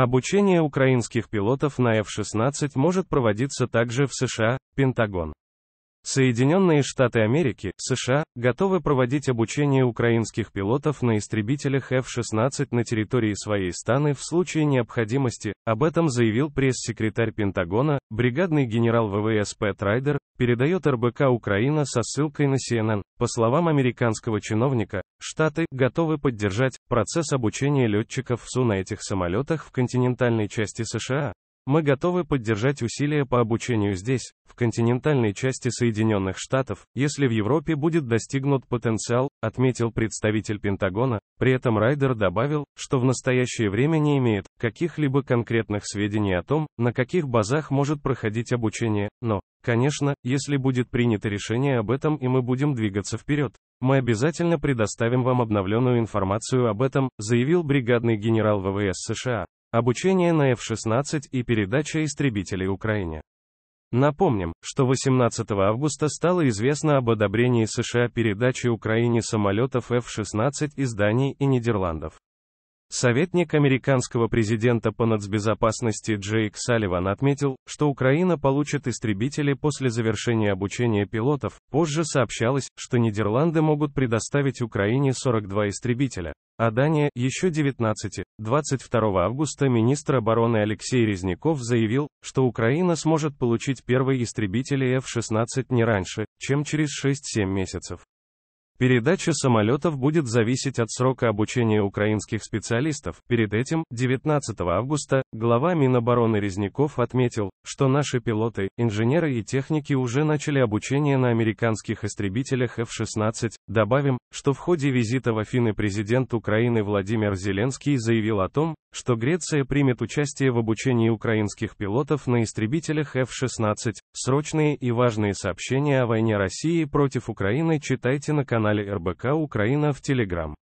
Обучение украинских пилотов на F-16 может проводиться также в США, Пентагон. Соединенные Штаты Америки, США, готовы проводить обучение украинских пилотов на истребителях F-16 на территории своей страны в случае необходимости, об этом заявил пресс-секретарь Пентагона, бригадный генерал ВВС Пэт Райдер, передает РБК Украина со ссылкой на CNN. По словам американского чиновника, Штаты готовы поддержать процесс обучения летчиков в СУ на этих самолетах в континентальной части США, мы готовы поддержать усилия по обучению здесь, в континентальной части Соединенных Штатов, если в Европе будет достигнут потенциал, отметил представитель Пентагона. При этом Райдер добавил, что в настоящее время не имеет каких-либо конкретных сведений о том, на каких базах может проходить обучение, но, конечно, если будет принято решение об этом и мы будем двигаться вперед, мы обязательно предоставим вам обновленную информацию об этом, заявил бригадный генерал ВВС США обучение на F-16 и передача истребителей Украине. Напомним, что 18 августа стало известно об одобрении США передачи Украине самолетов F-16 из Дании и Нидерландов. Советник американского президента по нацбезопасности Джейк Салливан отметил, что Украина получит истребители после завершения обучения пилотов. Позже сообщалось, что Нидерланды могут предоставить Украине 42 истребителя, а Дания – еще 19. 22 августа министр обороны Алексей Резняков заявил, что Украина сможет получить первые истребители F-16 не раньше, чем через 6-7 месяцев. Передача самолетов будет зависеть от срока обучения украинских специалистов. Перед этим, 19 августа, глава Минобороны Резняков отметил, что наши пилоты, инженеры и техники уже начали обучение на американских истребителях F-16. Добавим, что в ходе визита в Афины президент Украины Владимир Зеленский заявил о том, что Греция примет участие в обучении украинских пилотов на истребителях F-16. Срочные и важные сообщения о войне России против Украины читайте на канале канале РБК Украина в Телеграм.